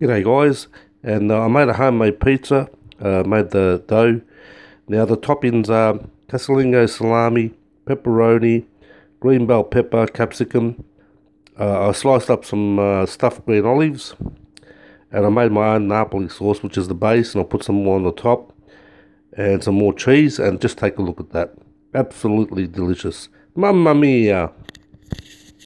G'day guys, and uh, I made a homemade pizza, uh, made the dough. Now the toppings are casalingo salami, pepperoni, green bell pepper, capsicum. Uh, I sliced up some uh, stuffed green olives, and I made my own Napoli sauce, which is the base, and I'll put some more on the top, and some more cheese, and just take a look at that. Absolutely delicious. Mamma mia!